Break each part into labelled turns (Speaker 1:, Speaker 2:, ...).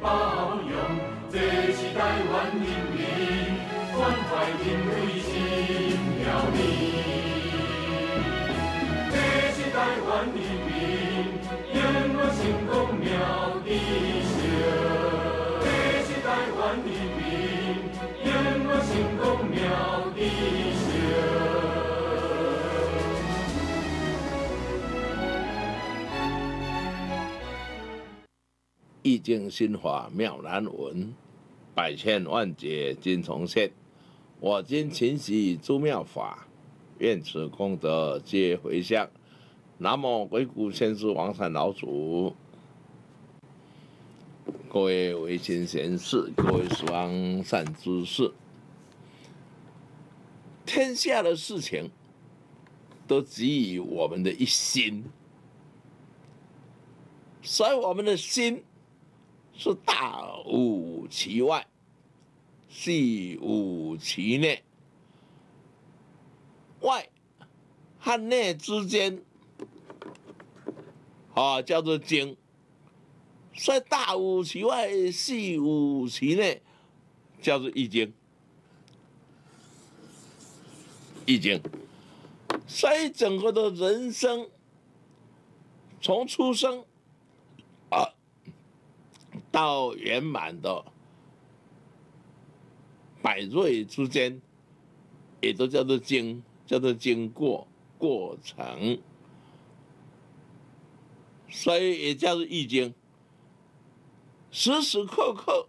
Speaker 1: 包容，这是大人年，关怀人类星。经心法妙难闻，百千万劫今重现。我今勤习诸妙法，愿此功德皆回向。南无鬼谷先师王善老祖，各位为心贤士，各位十王善之士。天下的事情，都给予我们的一心，所以我们的心。是大五其外，细五其内，外和内之间，啊，叫做经。所以大五其外，细五其内，叫做易经。易经，所以整个的人生，从出生。到圆满的百瑞之间，也都叫做经，叫做经过过程，所以也叫做易经。时时刻刻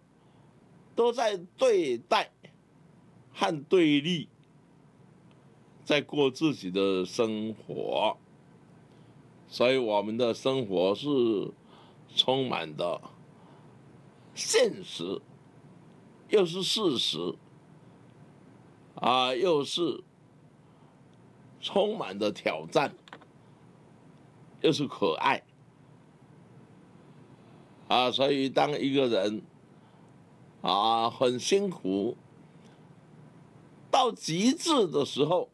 Speaker 1: 都在对待和对立，在过自己的生活，所以我们的生活是充满的。现实又是事实，啊，又是充满的挑战，又是可爱，啊，所以当一个人啊很辛苦，到极致的时候，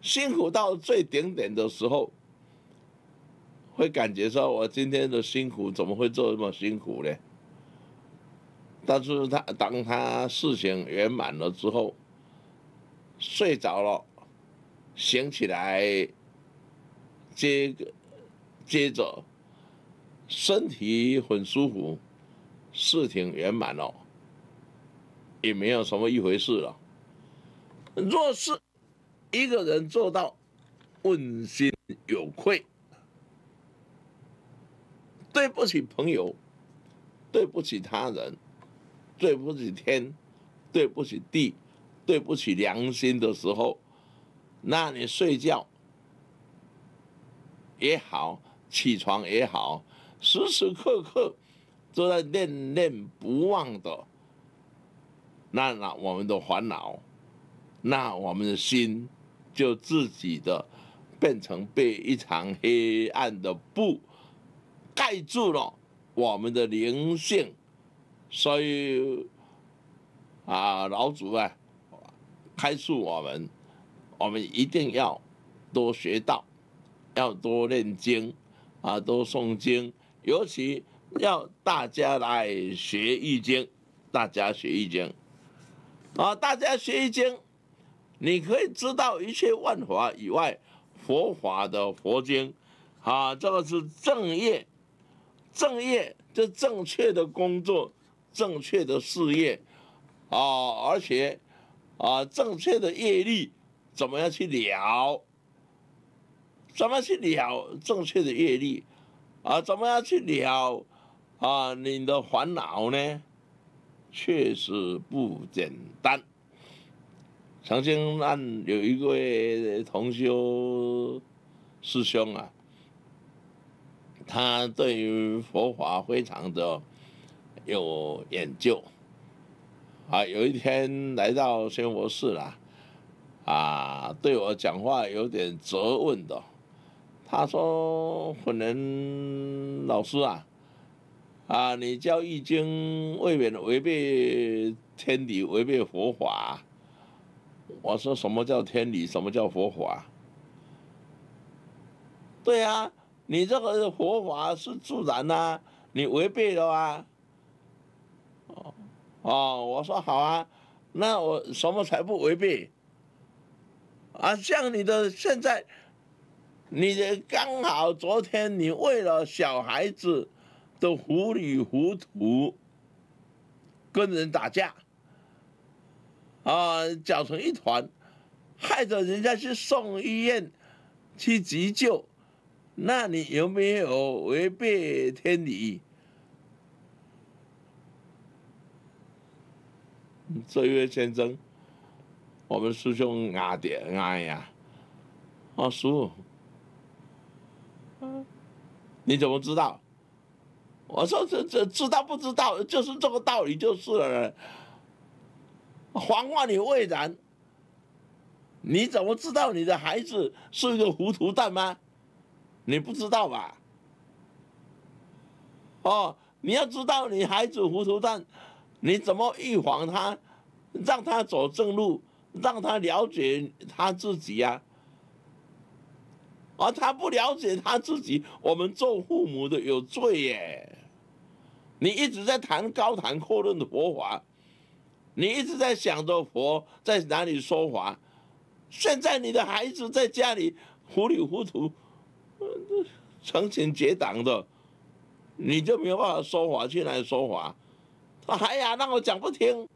Speaker 1: 辛苦到最顶点的时候。会感觉说，我今天的辛苦怎么会做这么辛苦呢？但是，他当他事情圆满了之后，睡着了，醒起来，接接着，身体很舒服，事情圆满了，也没有什么一回事了。若是一个人做到问心有愧。对不起朋友，对不起他人，对不起天，对不起地，对不起良心的时候，那你睡觉也好，起床也好，时时刻刻都在念念不忘的，那那我们的烦恼，那我们的心就自己的变成被一场黑暗的布。盖住了我们的灵性，所以啊，老祖啊，开示我们，我们一定要多学道，要多念经，啊，多诵经，尤其要大家来学《易经》，大家学《易经》，啊，大家学《易经》，你可以知道一切万法以外佛法的佛经，啊，这个是正业。正业就正确的工作，正确的事业，啊，而且，啊，正确的业力，怎么样去了？怎么去了？正确的业力，啊，怎么样去了？啊，你的烦恼呢？确实不简单。曾经俺有一位同修师兄啊。他对于佛法非常的有研究，啊，有一天来到宣佛寺啦，啊，对我讲话有点责问的，他说：“可能老师啊，啊，你教易经未免违背天理，违背佛法。”我说：“什么叫天理？什么叫佛法？”对呀。你这个佛法是自然呐，你违背了啊！哦，我说好啊，那我什么才不违背？啊，像你的现在，你的刚好昨天你为了小孩子的糊里糊涂，跟人打架，啊，搅成一团，害得人家去送医院，去急救。那你有没有违背天理？这位先生，我们师兄阿典阿呀，阿叔，你怎么知道？我说这这知道不知道，就是这个道理，就是了。黄患你未然，你怎么知道你的孩子是一个糊涂蛋吗？你不知道吧？哦，你要知道你孩子糊涂蛋，你怎么预防他，让他走正路，让他了解他自己呀？而他不了解他自己，我们做父母的有罪耶！你一直在谈高谈阔论的佛法，你一直在想着佛在哪里说法，现在你的孩子在家里糊里糊涂。嗯，成群结党的，你就没有办法说话，去哪里说话？哎呀，让我讲不听。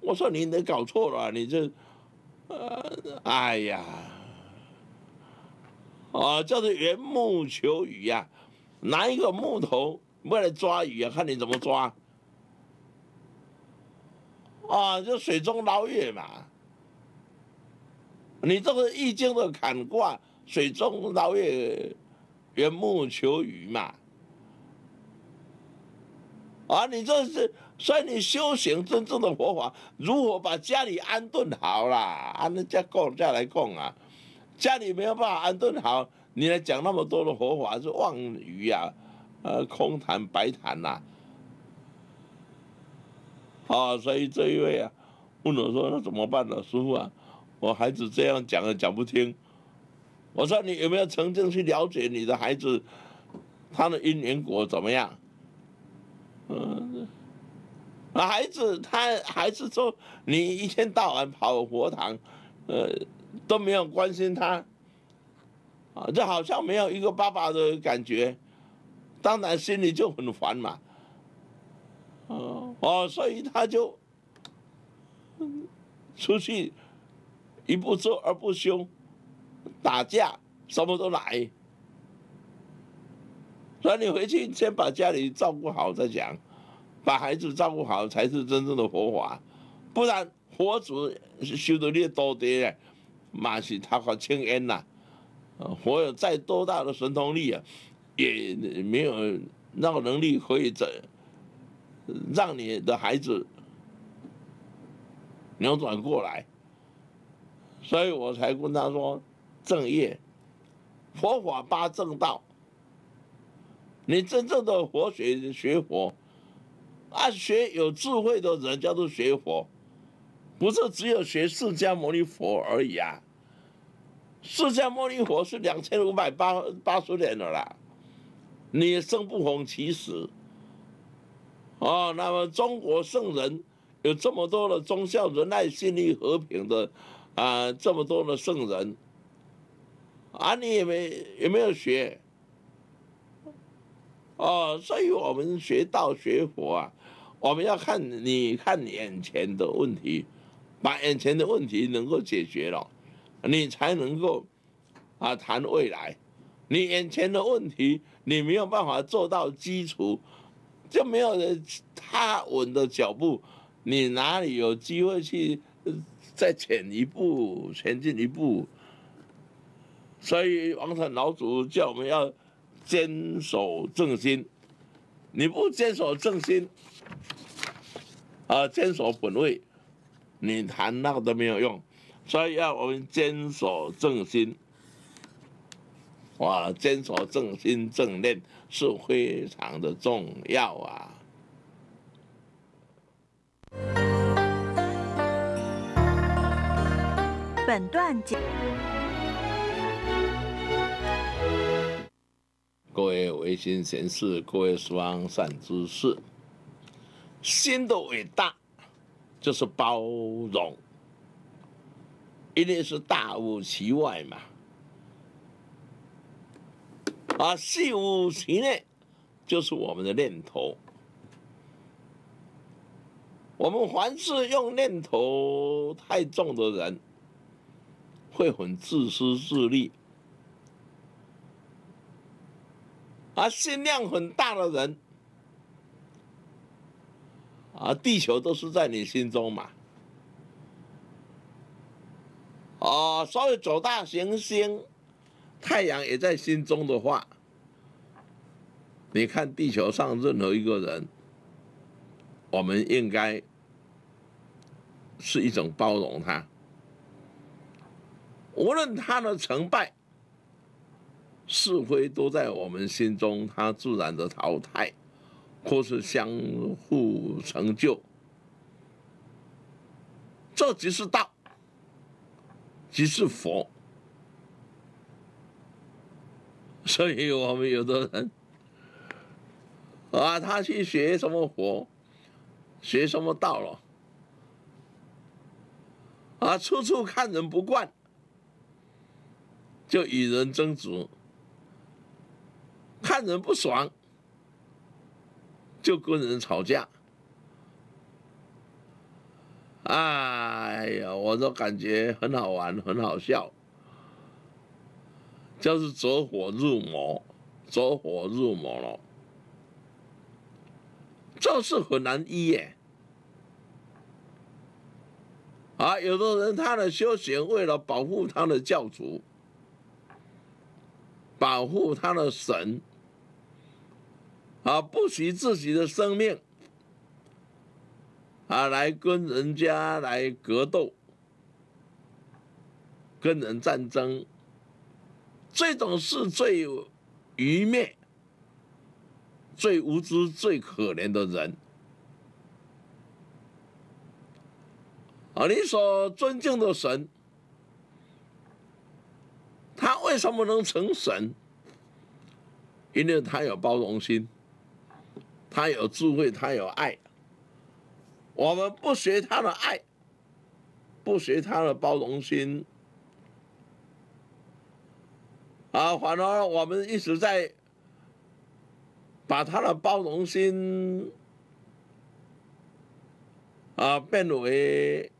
Speaker 1: 我说你你搞错了，你这，呃，哎呀，啊，叫做缘木求鱼呀，拿一个木头为了抓鱼啊，看你怎么抓。啊，就水中捞月嘛。你这个易经的坎卦。水中捞月，缘木求鱼嘛。啊，你这是所以你修行真正的佛法，如何把家里安顿好啦？啊，能家供再来供啊？家里没有办法安顿好，你来讲那么多的佛法是妄语啊，呃，空谈白谈呐。啊，所以这一位啊，问我说：“那怎么办呢，师傅啊？我孩子这样讲也讲不听。”我说你有没有曾经去了解你的孩子，他的姻缘果怎么样？嗯，那孩子他还是说你一天到晚跑佛堂，呃，都没有关心他，啊，这好像没有一个爸爸的感觉，当然心里就很烦嘛，哦，所以他就出去一不做二不休。打架，什么都来。所以你回去先把家里照顾好再讲，把孩子照顾好才是真正的佛法。不然佛祖修的越多的，马是他好轻恩呐。佛有再多大的神通力啊，也没有那个能力可以整让你的孩子扭转过来。所以我才跟他说。正业，佛法八正道。你真正的佛学学佛，啊，学有智慧的人叫做学佛，不是只有学释迦牟尼佛而已啊。释迦牟尼佛是两千五百八八十年的啦，你也生不逢其时。哦，那么中国圣人有这么多的忠孝仁爱信义和平的，啊，这么多的圣人。啊，你也没也没有学，哦，所以我们学道学佛啊，我们要看你看眼前的问题，把眼前的问题能够解决了，你才能够啊谈未来。你眼前的问题你没有办法做到基础，就没有人踏稳的脚步，你哪里有机会去再前一步前进一步？所以王禅老祖叫我们要坚守正心，你不坚守正心，呃，坚守本位，你谈那个都没有用。所以要我们坚守正心，哇，坚守正心正念是非常的重要啊。本段讲。各位为心行事，各位双善之事。心的伟大就是包容，一定是大无其外嘛，啊，细无其内，就是我们的念头。我们凡是用念头太重的人，会很自私自利。啊，心量很大的人，啊，地球都是在你心中嘛。哦，所以走大行星，太阳也在心中的话，你看地球上任何一个人，我们应该是一种包容他，无论他的成败。是非都在我们心中，它自然的淘汰，或是相互成就。这即是道，即是佛。所以我们有的人，啊，他去学什么佛，学什么道了，啊，处处看人不惯，就与人争执。看人不爽，就跟人吵架。哎呀，我都感觉很好玩，很好笑，就是走火入魔，走火入魔了，这是很难医耶。啊，有的人他的修行为了保护他的教主，保护他的神。啊，不惜自己的生命，啊，来跟人家来格斗，跟人战争，这种是最愚昧、最无知、最可怜的人。啊，你所尊敬的神，他为什么能成神？因为他有包容心。他有智慧，他有爱。我们不学他的爱，不学他的包容心，啊，反而我们一直在把他的包容心啊变为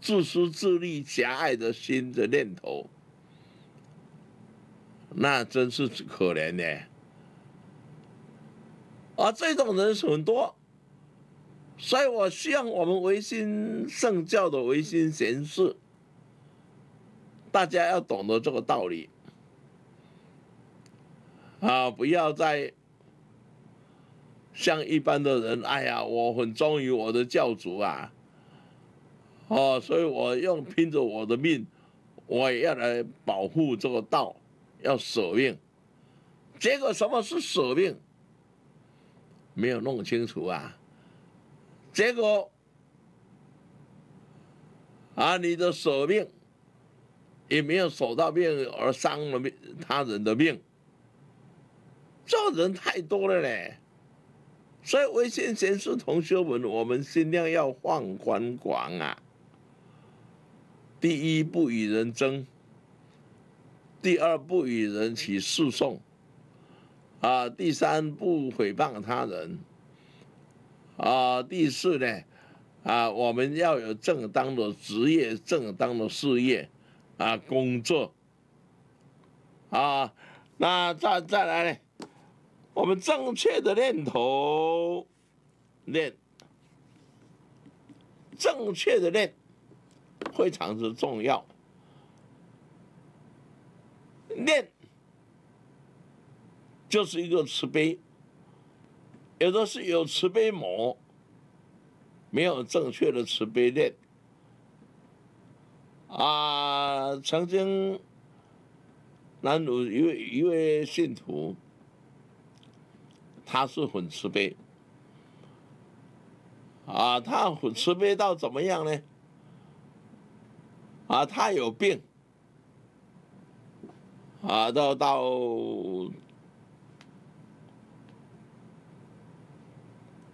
Speaker 1: 自私自利、狭隘的心的念头，那真是可怜呢。而这种人很多，所以我希望我们维新圣教的维新贤士，大家要懂得这个道理啊！不要再像一般的人，哎呀，我很忠于我的教主啊，哦，所以我用拼着我的命，我也要来保护这个道，要舍命。结果什么是舍命？没有弄清楚啊，结果啊，你的舍命也没有守到命而伤了命他人的命，做人太多了嘞，所以微信先生同学们，我们尽量要放宽广啊，第一不与人争，第二不与人起诉讼。啊，第三不诽谤他人。啊，第四呢，啊，我们要有正当的职业，正当的事业，啊，工作。啊，那再再来呢，我们正确的念头，念，正确的念，非常之重要，念。就是一个慈悲，有的是有慈悲谋，没有正确的慈悲念。啊，曾经，南鲁一位一位信徒，他是很慈悲，啊，他很慈悲到怎么样呢？啊，他有病，啊，到到。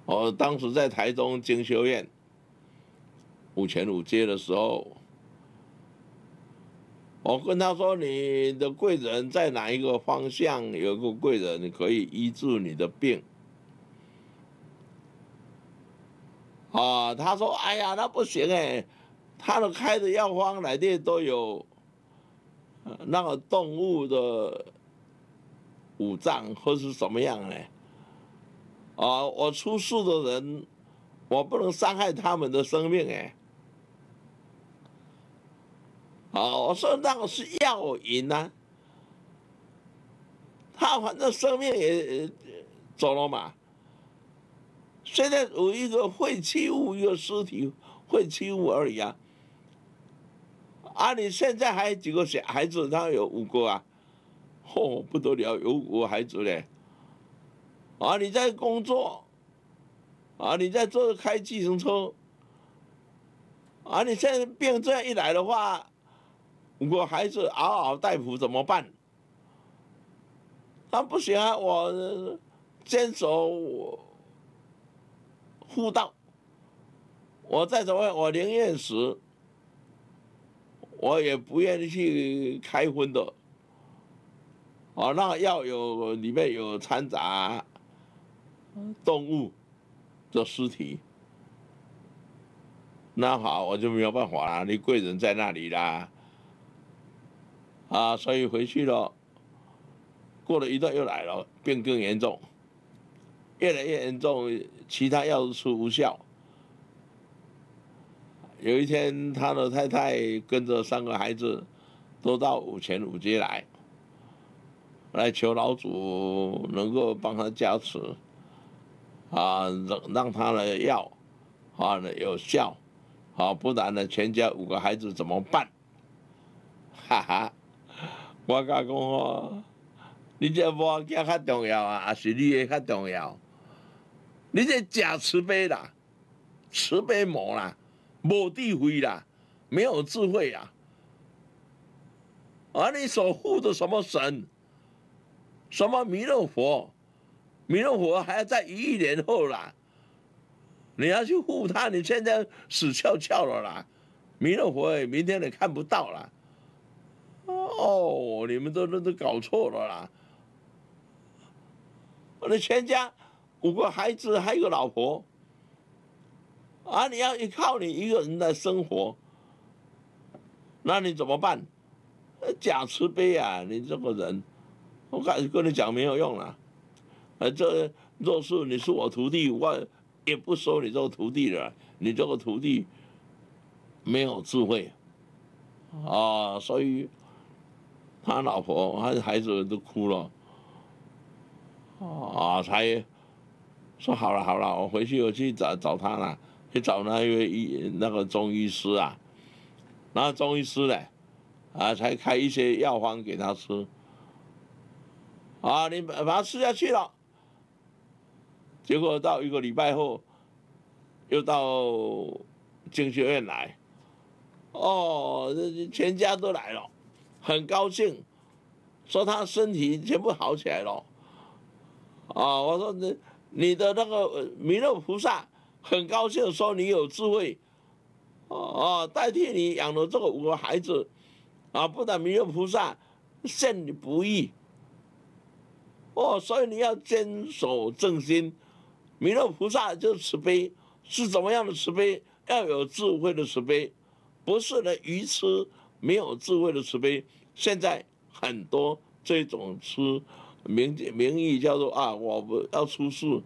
Speaker 1: 我当时在台中精修院五前五街的时候，我跟他说：“你的贵人在哪一个方向？有个贵人，你可以医治你的病。”啊，他说：“哎呀，那不行哎，他的开的药方来的都有那个动物的五脏或是什么样嘞？”啊，我出事的人，我不能伤害他们的生命哎。啊，我说那个是要赢呢，他反正生命也走了嘛。现在有一个废弃物，一个尸体废弃物而已啊。啊，你现在还有几个小孩子？他有五个啊，哦，不得了，有五个孩子嘞。啊，你在工作，啊，你在做开计程车，啊，你现在变这样一来的话，我还是嗷嗷待哺怎么办？他不行啊，我坚守我护道，我再怎么？我宁愿死，我也不愿意去开荤的。哦，那要有里面有掺杂。动物的尸体，那好，我就没有办法啦。你贵人在那里啦，啊，所以回去了。过了一段又来了，病更严重，越来越严重。其他药是无效。有一天，他的太太跟着三个孩子都到五前五街来，来求老祖能够帮他加持。啊，让让他的药，啊，有效，啊，不然呢，全家五个孩子怎么办？哈哈，我家讲，你这无钱较重要啊，还是你个较重要？你这假慈悲啦，慈悲无啦，无智慧啦，没有智慧啊，而你所护的什么神？什么弥勒佛？弥勒佛还要在一亿年后啦，你要去护他，你现在死翘翘了啦，弥勒佛明天你看不到啦。哦，你们都都搞错了啦，我的全家五个孩子还有老婆，啊，你要依靠你一个人来生活，那你怎么办？假慈悲啊，你这个人，我敢跟你讲没有用了。啊，这若是你是我徒弟，我也不收你这个徒弟了。你这个徒弟没有智慧啊，所以他老婆、他孩子都哭了啊，才说好了好了，我回去我去找找他了，去找那一位医那个中医师啊。然后中医师呢？啊，才开一些药方给他吃啊，你把他吃下去了。结果到一个礼拜后，又到经学院来，哦，全家都来了，很高兴，说他身体全部好起来了，啊，我说你你的那个弥勒菩萨很高兴，说你有智慧，啊，代替你养了这个五个孩子，啊，不但弥勒菩萨欠你不义，哦，所以你要坚守正心。弥勒菩萨就是慈悲，是怎么样的慈悲？要有智慧的慈悲，不是的愚痴没有智慧的慈悲。现在很多这种吃名名义叫做啊，我不要出事，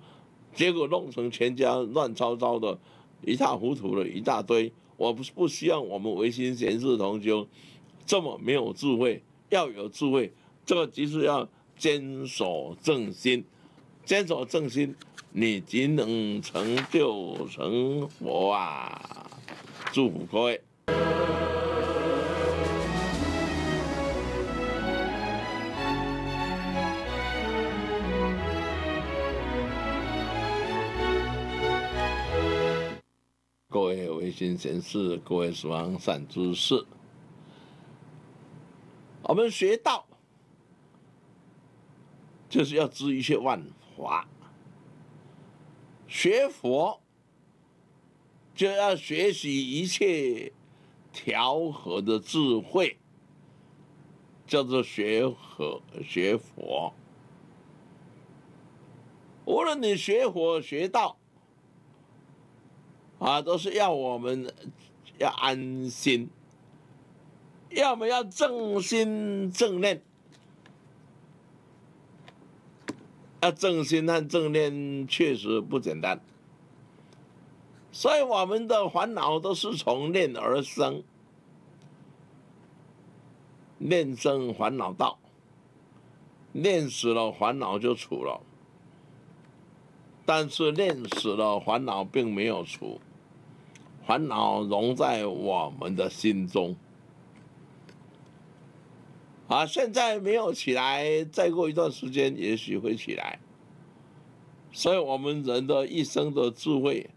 Speaker 1: 结果弄成全家乱糟糟的，一塌糊涂的一大堆。我不不需要我们唯心闲事同修，这么没有智慧，要有智慧。这个即是要坚守正心，坚守正心。你即能成就成佛啊！祝福各位。各位为心贤事，各位死亡善知识，我们学道，就是要知一些万法。学佛就要学习一切调和的智慧，叫做学和学佛。无论你学佛学道，啊，都是要我们要安心，要么要正心正念。那正心和正念确实不简单，所以我们的烦恼都是从念而生，念生烦恼道，念死了烦恼就除了，但是念死了烦恼并没有除，烦恼融在我们的心中。啊，现在没有起来，再过一段时间也许会起来。所以，我们人的一生的智慧，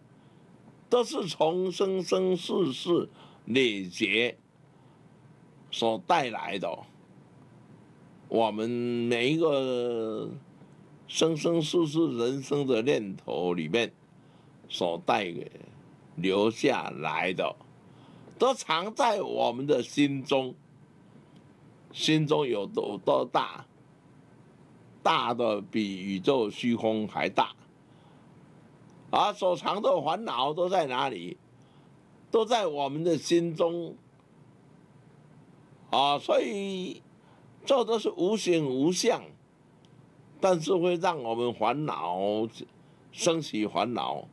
Speaker 1: 都是从生生世世累劫所带来的。我们每一个生生世世人生的念头里面所带留下来的，都藏在我们的心中。心中有多多大，大的比宇宙虚空还大。而所藏的烦恼都在哪里？都在我们的心中。啊，所以这都是无形无相，但是会让我们烦恼升起烦恼，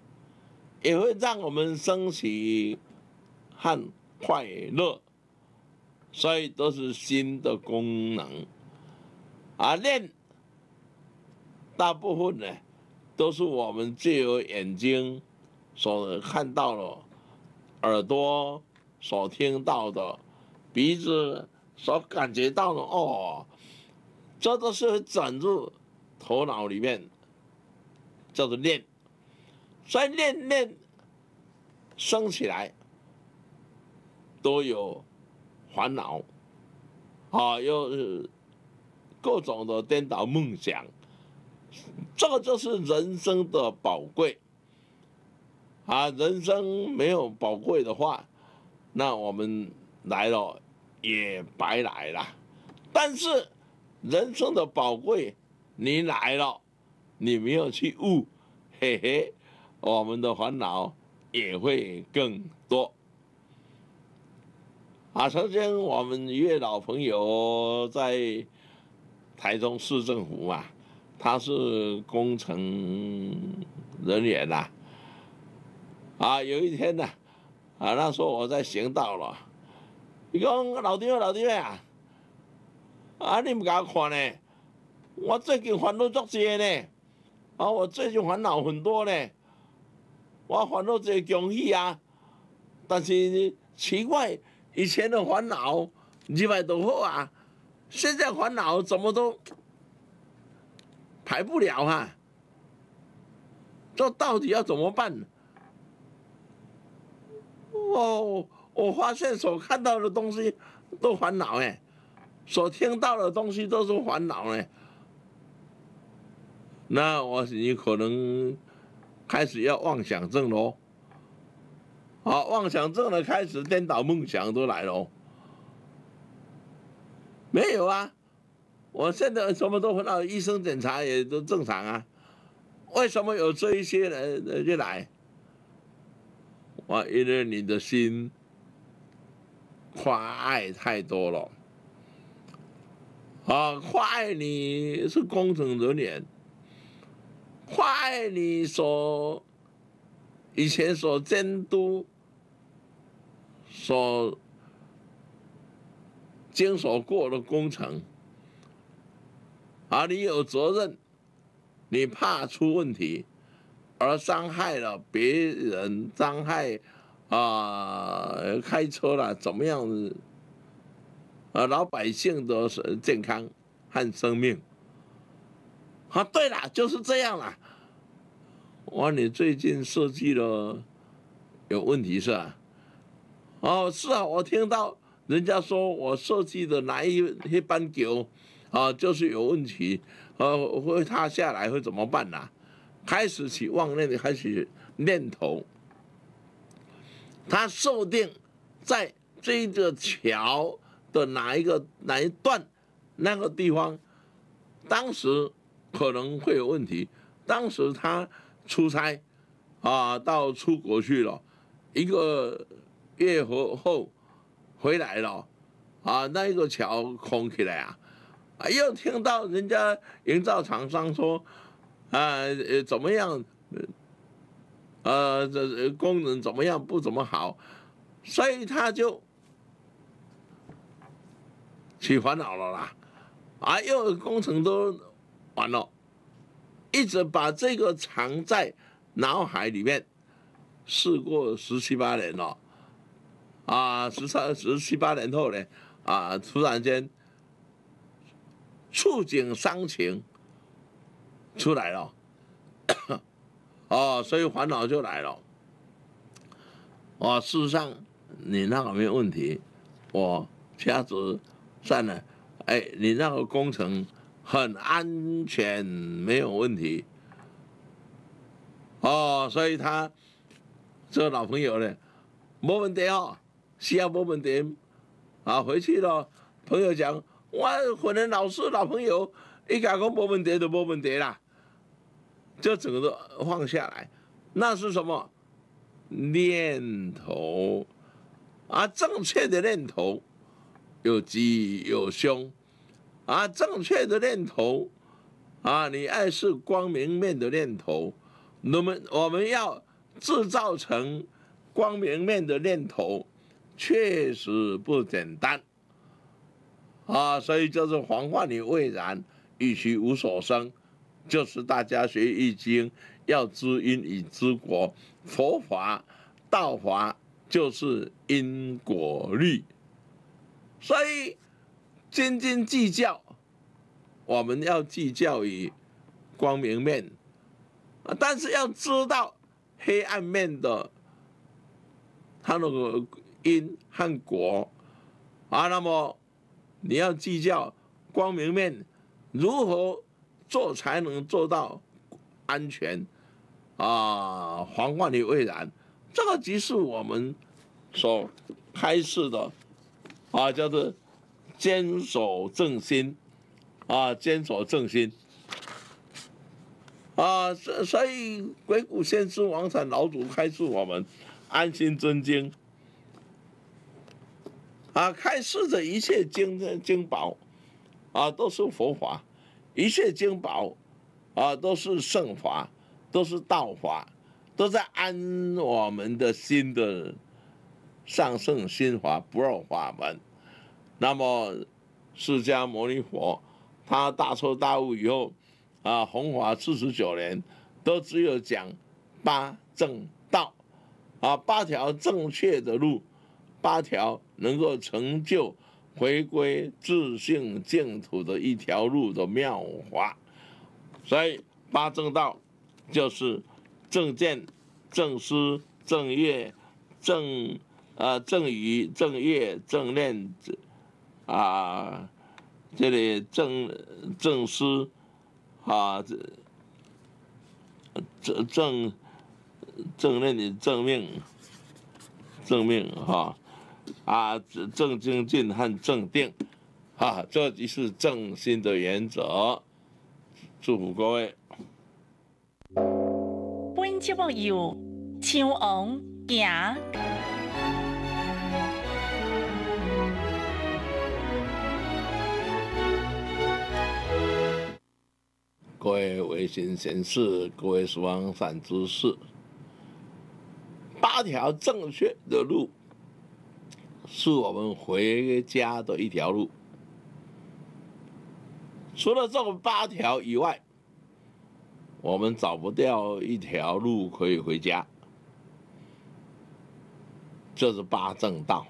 Speaker 1: 也会让我们升起和快乐。所以都是新的功能，而念大部分呢，都是我们具有眼睛所看到了，耳朵所听到的，鼻子所感觉到的。哦，这都是转入头脑里面叫做念，所以念念升起来都有。烦恼，啊，又是各种的颠倒梦想，这个就是人生的宝贵。啊，人生没有宝贵的话，那我们来了也白来了。但是人生的宝贵，你来了，你没有去悟，嘿嘿，我们的烦恼也会更多。啊，曾经我们一位老朋友在台中市政府啊，他是工程人员呐。啊，有一天呐，啊，那时候我在行道了，你讲老弟妹，老弟妹啊，啊，你唔甲我看呢？我最近烦恼足多呢，啊，我最近烦恼很多呢，我烦恼最穷气啊，但是奇怪。以前的烦恼几百多户啊，现在烦恼怎么都排不了啊？这到底要怎么办？哦，我发现所看到的东西都烦恼哎，所听到的东西都是烦恼哎，那我你可能开始要妄想症喽。好，妄想症的开始，颠倒梦想都来了。没有啊，我现在什么都很好，医生检查也都正常啊。为什么有这一些人就来？我因为你的心快太多了，啊，快，你是工程人员，快，你所以前所监督。说，经守过的工程，而你有责任，你怕出问题，而伤害了别人，伤害啊，开车了怎么样？啊，老百姓的健康和生命。啊，对了，就是这样了。我你最近设计了有问题是吧？哦，是啊，我听到人家说我设计的哪一一班桥，啊，就是有问题，呃，会塌下来会怎么办呐？开始起妄念，开始念头，他受定在这个桥的哪一个哪一段那个地方，当时可能会有问题。当时他出差，啊，到出国去了，一个。越河后回来了，啊，那一个桥空起来啊，啊，又听到人家营造厂商说，啊，呃，怎么样，呃，这功能怎么样不怎么好，所以他就去烦恼了啦，啊，又工程都完了，一直把这个藏在脑海里面，试过十七八年了。啊，十三十七八年后呢，啊，突然间触景伤情出来了，哦，所以烦恼就来了。哦，事实上你那个没有问题，我家族算了，哎，你那个工程很安全，没有问题。哦，所以他这个老朋友呢，没问题哦。是要波本碟，啊，回去了。朋友讲，我可能老是老朋友，一讲讲波本碟就波本碟啦，就整个都放下来。那是什么？念头。啊，正确的念头有吉有凶。啊，正确的念头啊，你爱是光明面的念头。我们我们要制造成光明面的念头。确实不简单，啊，所以就是防患于未然，与其无所生，就是大家学《易经》要知因以知果，佛法、道法就是因果律，所以斤斤计较，我们要计较于光明面，但是要知道黑暗面的，他那个。因和果，啊，那么你要计较光明面如何做才能做到安全啊，防患于未然。这个即是我们所开示的，啊，叫做坚守正心，啊，坚守正心，啊，所所以鬼谷先生、王禅老祖开示我们，安心尊经。啊，开示的一切金金宝，啊，都是佛法，一切金宝，啊，都是圣法，都是道法，都在安我们的心的上圣心法不二法门。那么，释迦牟尼佛他大彻大悟以后，啊，弘法四十九年，都只有讲八正道，啊，八条正确的路，八条。能够成就回归自信净土的一条路的妙法，所以八正道就是正见、正思、正业、正啊正语、正业、正念，啊，这里正正思啊，正正正念的正命，正命哈。啊，正精进和正定，啊，这就是正心的原则。祝福各位。本节目由青红敬。各位为心行事，各位双散之事，八条正确的路。是我们回家的一条路。除了这八条以外，我们找不到一条路可以回家。这是八正道。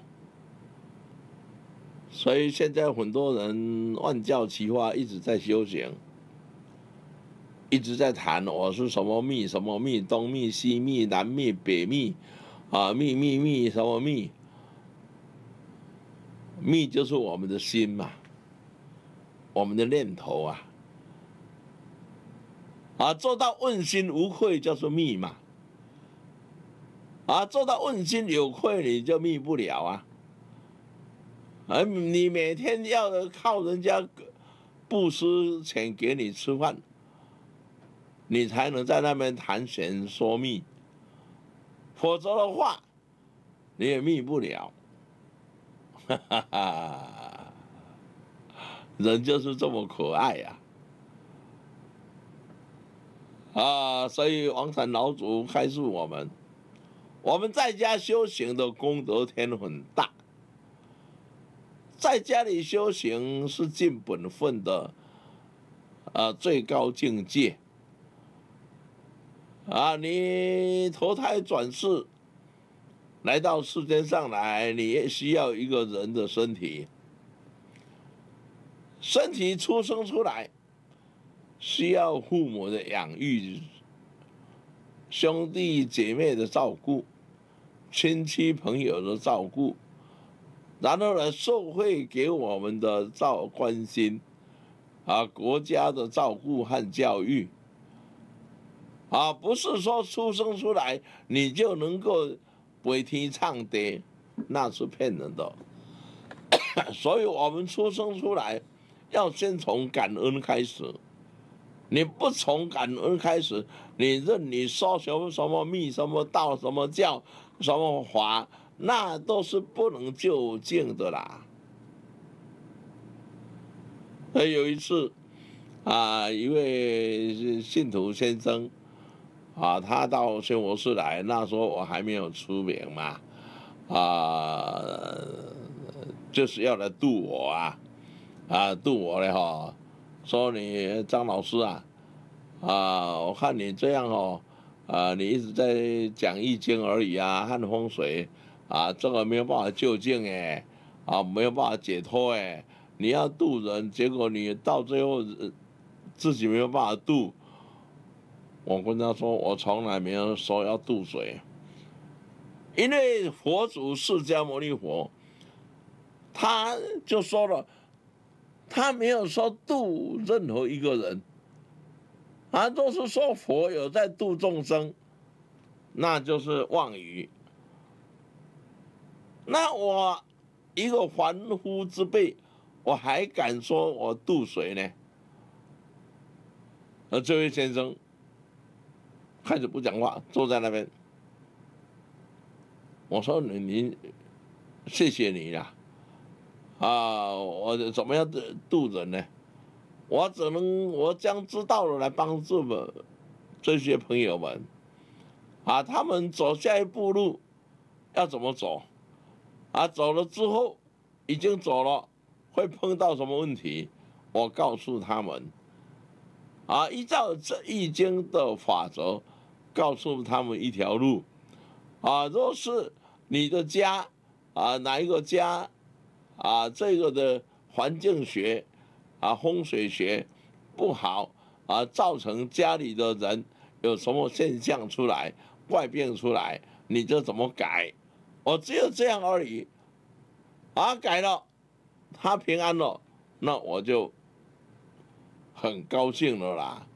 Speaker 1: 所以现在很多人万教齐化，一直在修行，一直在谈我是什么密、什么密、东密、西密、南密、北密，啊，密密密什么密？密就是我们的心嘛，我们的念头啊，啊，做到问心无愧叫做密嘛，啊，做到问心有愧你就密不了啊，而你每天要靠人家布施钱给你吃饭，你才能在那边谈玄说密，否则的话你也密不了。哈哈哈！人就是这么可爱呀！啊，所以王禅老祖开示我们：我们在家修行的功德天很大，在家里修行是尽本分的，啊，最高境界。啊，你投胎转世。来到世间上来，你也需要一个人的身体，身体出生出来，需要父母的养育，兄弟姐妹的照顾，亲戚朋友的照顾，然后呢，社会给我们的照关心，啊，国家的照顾和教育，啊，不是说出生出来你就能够。不会听唱的，那是骗人的。所以，我们出生出来，要先从感恩开始。你不从感恩开始，你任你说什么什么密、什么道、什么教、什么法，那都是不能就近的啦。还有一次，啊，一位信徒先生。啊，他到宣武寺来，那时候我还没有出名嘛，啊，就是要来渡我啊，啊，渡我嘞哈，说你张老师啊，啊，我看你这样哦，啊，你一直在讲易经而已啊，看风水，啊，这个没有办法就近哎，啊，没有办法解脱哎，你要渡人，结果你到最后自己没有办法渡。我跟他说，我从来没有说要渡谁，因为佛祖释迦牟尼佛，他就说了，他没有说渡任何一个人，他都是说佛有在渡众生，那就是妄语。那我一个凡夫之辈，我还敢说我渡谁呢？那这位先生。开始不讲话，坐在那边。我说：“你你，谢谢你呀！啊，我怎么样的度人呢？我只能我将知道的来帮助们这些朋友们。啊，他们走下一步路要怎么走？啊，走了之后已经走了，会碰到什么问题？我告诉他们。”啊，依照《这易经》的法则，告诉他们一条路。啊，若是你的家，啊，哪一个家，啊，这个的环境学，啊，风水学不好，啊，造成家里的人有什么现象出来、怪病出来，你就怎么改？我只有这样而已。啊，改了，他平安了，那我就。很高兴的啦，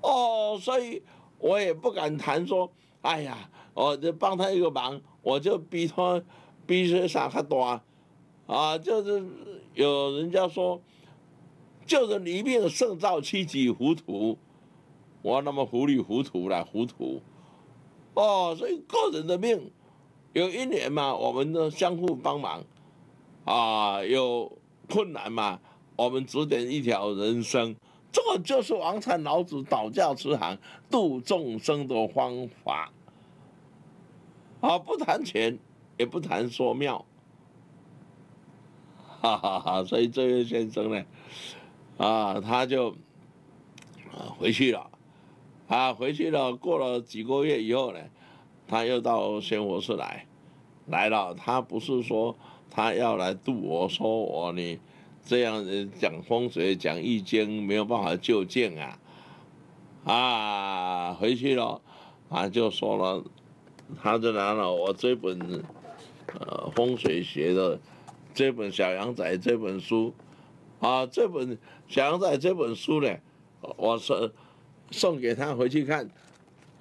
Speaker 1: 哦，所以我也不敢谈说，哎呀，我就帮他一个忙，我就逼他，逼些上还多，啊，就是有人家说，就是一命胜造七级糊涂，我那么糊里糊涂了，糊涂，哦，所以个人的命，有一年嘛，我们都相互帮忙，啊，有困难嘛。我们指点一条人生，这个就是王禅老子导教之行度众生的方法，啊，不谈钱，也不谈说庙，哈哈哈！所以这位先生呢，啊，他就啊回去了，啊回去了。过了几个月以后呢，他又到仙佛寺来，来了。他不是说他要来度我，说我你。这样讲风水、讲易经没有办法救尽啊！啊，回去了，啊，就说了，他就拿了我这本，呃，风水学的这本《小羊仔》这本书，啊，这本《小羊仔》这本书呢，我说送给他回去看，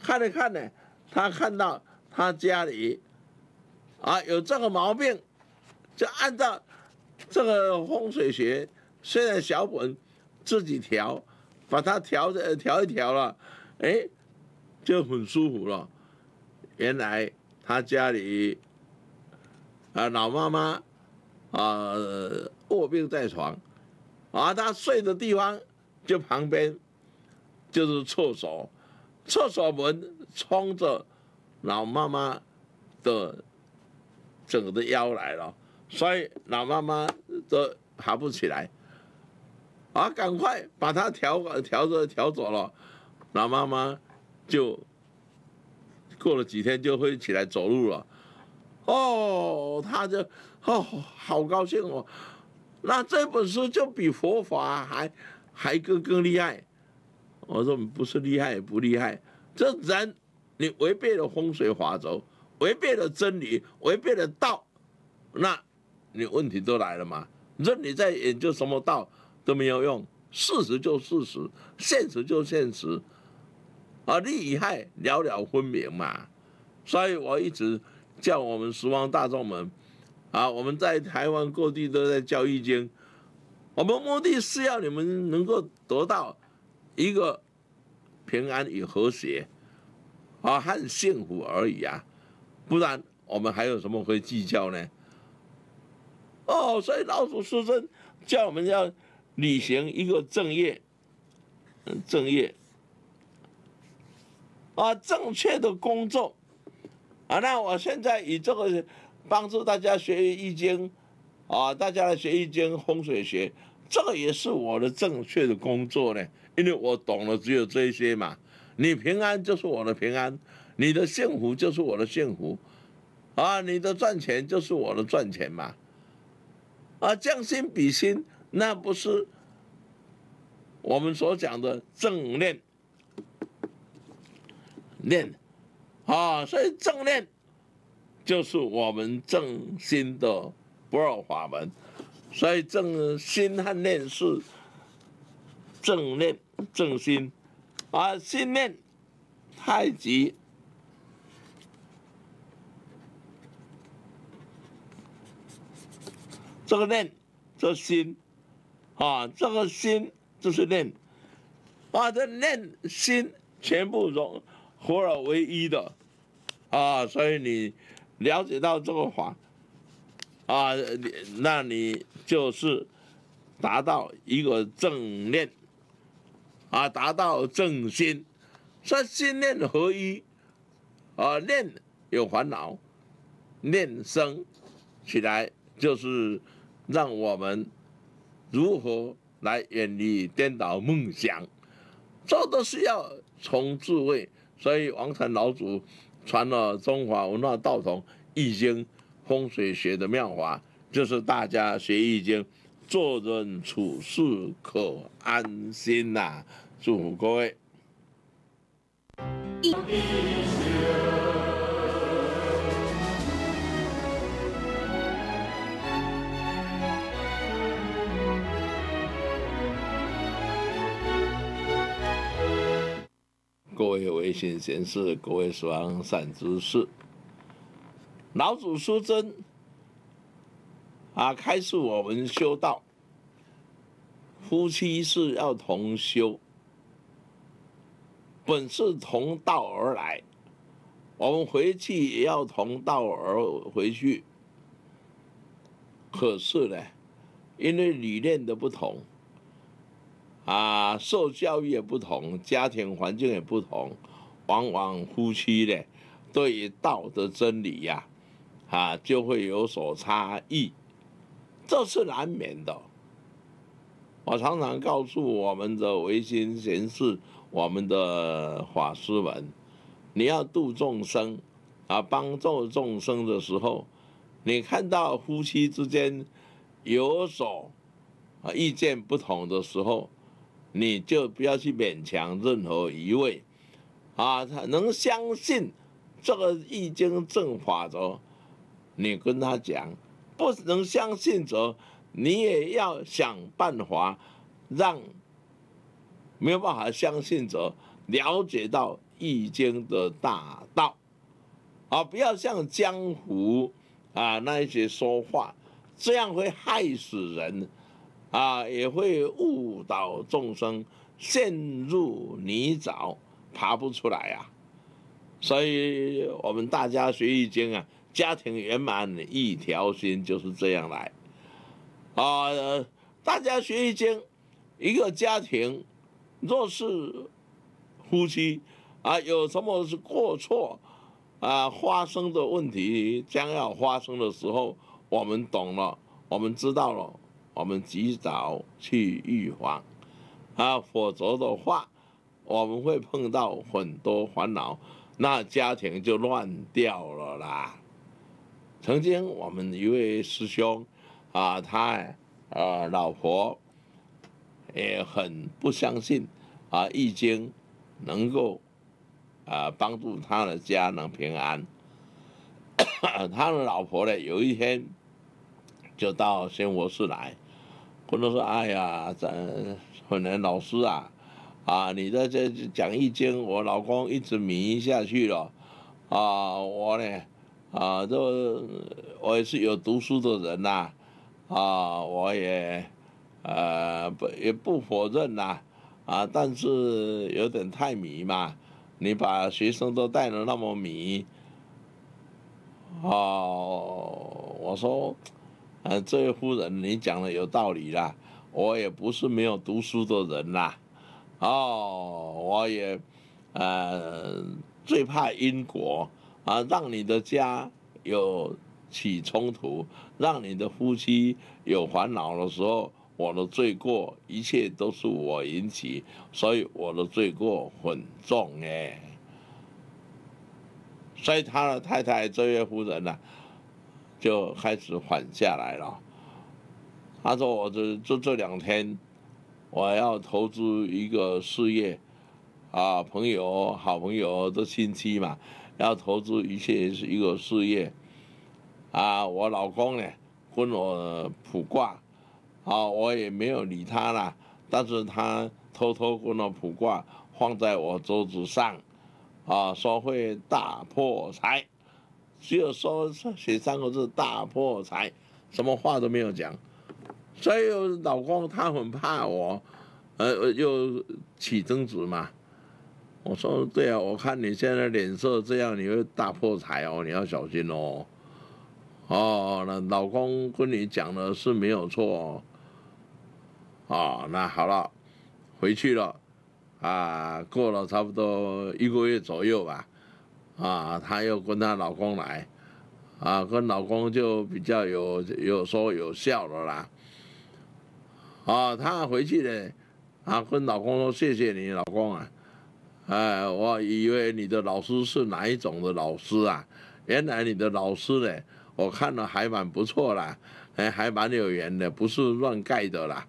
Speaker 1: 看了看呢，他看到他家里啊有这个毛病，就按照。这个风水学虽然小本自己调，把它调的调一调了，哎，就很舒服了。原来他家里啊老妈妈啊卧病在床，而他睡的地方就旁边就是厕所，厕所门冲着老妈妈的整个的腰来了。所以老妈妈都爬不起来，啊，赶快把他调、调着、调走了，老妈妈就过了几天就会起来走路了。哦，她就哦，好高兴哦。那这本书就比佛法还还更更厉害。我说不是厉害不厉害，这人你违背了风水法则，违背了真理，违背了道，那。你问题都来了嘛？你说你在研究什么道都没有用，事实就事实，现实就现实，而利害了了分明嘛。所以我一直叫我们十方大众们，啊，我们在台湾各地都在教易经。我们目的是要你们能够得到一个平安与和谐，啊，和幸福而已啊。不然我们还有什么会计较呢？哦，所以老祖师真叫我们要履行一个正业，正业啊，正确的工作啊。那我现在以这个帮助大家学易经啊，大家来学易经风水学，这个也是我的正确的工作呢。因为我懂了只有这些嘛。你平安就是我的平安，你的幸福就是我的幸福，啊，你的赚钱就是我的赚钱嘛。而将心比心，那不是我们所讲的正念念啊，所以正念就是我们正心的不二法门。所以正心和念是正念正心，啊，心念太极。这个念，这心，啊，这个心就是念，啊，这念心全部融合而为一的，啊，所以你了解到这个法，啊，你那你就，是达到一个正念，啊，达到正心，说心念合一，啊，念有烦恼，念生起来就是。让我们如何来远离颠倒梦想？这都是要从智慧。所以王禅老祖传了中华文化、道统、易经、风水学的妙法，就是大家学易经，做人处事可安心呐！祝福各位。有为心嫌事，各位双善之事。老祖说真啊，开始我们修道，夫妻是要同修，本是同道而来，我们回去也要同道而回去。可是呢，因为理念的不同。啊，受教育也不同，家庭环境也不同，往往夫妻呢，对于道德真理呀，啊，就会有所差异，这是难免的。我常常告诉我们的唯心贤士，我们的法师们，你要度众生，啊，帮助众生的时候，你看到夫妻之间有所啊意见不同的时候，你就不要去勉强任何一位，啊，他能相信这个易经正法的，你跟他讲；不能相信者，你也要想办法让没有办法相信者了解到易经的大道，啊，不要像江湖啊那一些说话，这样会害死人。啊，也会误导众生陷入泥沼，爬不出来啊！所以我们大家学易经啊，家庭圆满一条心就是这样来啊。大家学易经，一个家庭若是夫妻啊有什么是过错啊发生的问题，将要发生的时候，我们懂了，我们知道了。我们及早去预防，啊，否则的话，我们会碰到很多烦恼，那家庭就乱掉了啦。曾经我们一位师兄，啊，他呃老婆也很不相信，啊，易经能够啊帮助他的家能平安。他的老婆呢，有一天就到仙佛寺来。我能说，哎呀，咱可能老师啊，啊，你在这讲易经，我老公一直迷下去了，啊，我呢，啊，这我也是有读书的人呐，啊，我也，呃，不也不否认呐，啊，但是有点太迷嘛，你把学生都带的那么迷，啊，我说。嗯，这位夫人，你讲的有道理啦，我也不是没有读书的人啦，哦，我也，呃，最怕因果啊，让你的家有起冲突，让你的夫妻有烦恼的时候，我的罪过，一切都是我引起，所以我的罪过很重哎，所以他的太太这位夫人呢。就开始缓下来了。他说：“我这这这两天，我要投资一个事业，啊，朋友、好朋友、都亲戚嘛，要投资一些一个事业，啊，我老公呢，跟我卜卦，啊，我也没有理他啦，但是他偷偷跟我卜卦，放在我桌子上，啊，说会大破财。”只有说写三个字“大破财”，什么话都没有讲。所以老公他很怕我，呃，又起争执嘛。我说：“对啊，我看你现在脸色这样，你会大破财哦，你要小心哦。”哦，那老公跟你讲的是没有错。哦，那好了，回去了。啊，过了差不多一个月左右吧。啊，她又跟她老公来，啊，跟老公就比较有有说有笑了啦。啊，她回去呢，啊，跟老公说谢谢你，老公啊，哎，我以为你的老师是哪一种的老师啊？原来你的老师呢，我看了还蛮不错啦，哎，还蛮有缘的，不是乱盖的啦。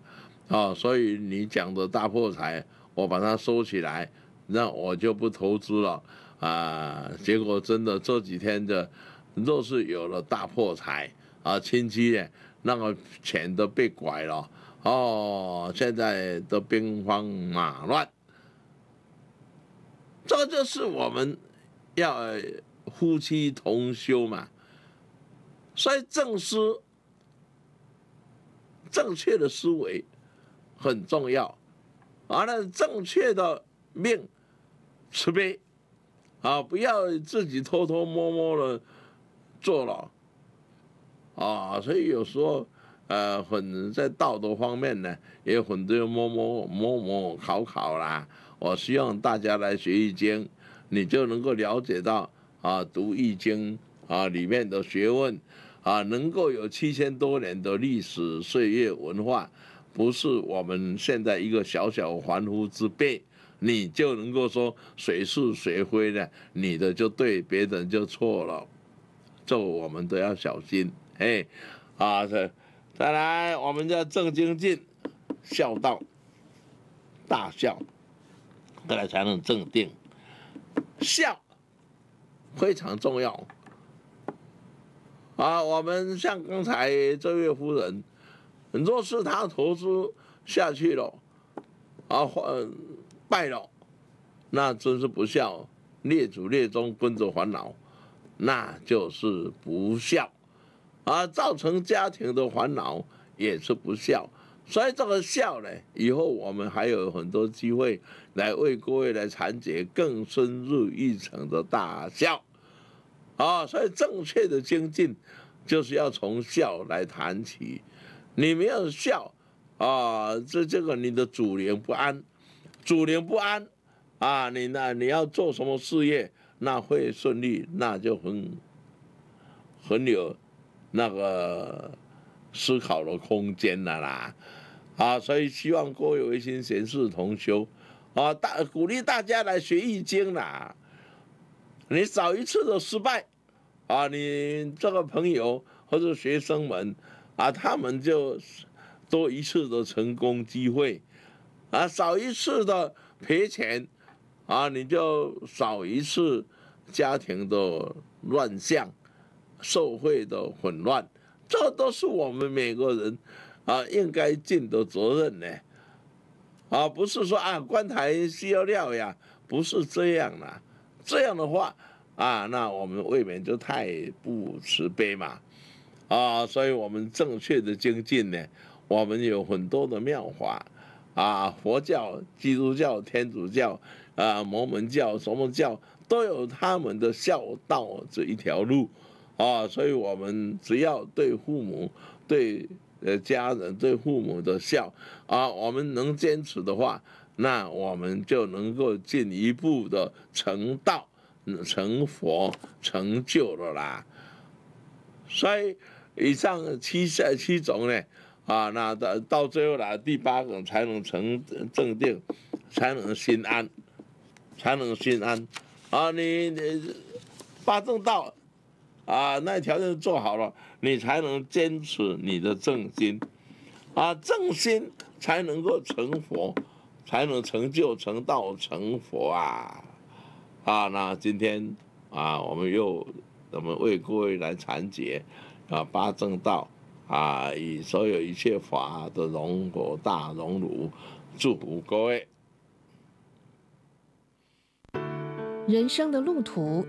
Speaker 1: 哦，所以你讲的大破财，我把它收起来，那我就不投资了。啊！结果真的这几天的，若是有了大破财啊，亲戚耶，那个钱都被拐了哦，现在都兵荒马乱，这就是我们要夫妻同修嘛，所以正思正确的思维很重要，啊、那正确的命慈悲。啊！不要自己偷偷摸摸的做了，啊！所以有时候，呃，很在道德方面呢，也有很多摸摸摸摸考考啦。我希望大家来学易经，你就能够了解到啊，读易经啊里面的学问啊，能够有七千多年的历史岁月文化，不是我们现在一个小小凡夫之辈。你就能够说谁是谁非的，你的就对，别人就错了，这我们都要小心。哎，啊，再再来，我们叫正精进，孝道，大孝，再来才能正定。孝非常重要。啊，我们像刚才这位夫人，很多事她投资下去了，啊，换败了，那真是不孝；列祖列宗跟着烦恼，那就是不孝，啊，造成家庭的烦恼也是不孝。所以这个孝呢，以后我们还有很多机会来为各位来讲解更深入一层的大孝。啊，所以正确的精进就是要从孝来谈起。你没有孝，啊，这这个你的祖灵不安。主灵不安啊，你那你要做什么事业，那会顺利，那就很很有那个思考的空间了啦。啊，所以希望各位为心贤士同修啊，大鼓励大家来学易经啦。你少一次的失败，啊，你这个朋友或者学生们啊，他们就多一次的成功机会。啊，少一次的赔钱，啊，你就少一次家庭的乱象、社会的混乱，这都是我们每个人啊应该尽的责任呢。啊，不是说啊，官台需要料呀，不是这样啦。这样的话，啊，那我们未免就太不慈悲嘛。啊，所以我们正确的精进呢，我们有很多的妙法。啊，佛教、基督教、天主教、啊，摩门教、什么教，都有他们的孝道这一条路，啊，所以我们只要对父母、对呃家人、对父母的孝，啊，我们能坚持的话，那我们就能够进一步的成道、成佛、成就了啦。所以以上七七种呢。啊，那到到最后来第八个才能成正定，才能心安，才能心安。啊，你你八正道，啊，那条件做好了，你才能坚持你的正心，啊，正心才能够成佛，才能成就成道成佛啊。啊，那今天啊，我们又我们为各位来传解啊八正道。啊！以所有一切法的荣国大荣辱，祝福各位。人生的路途。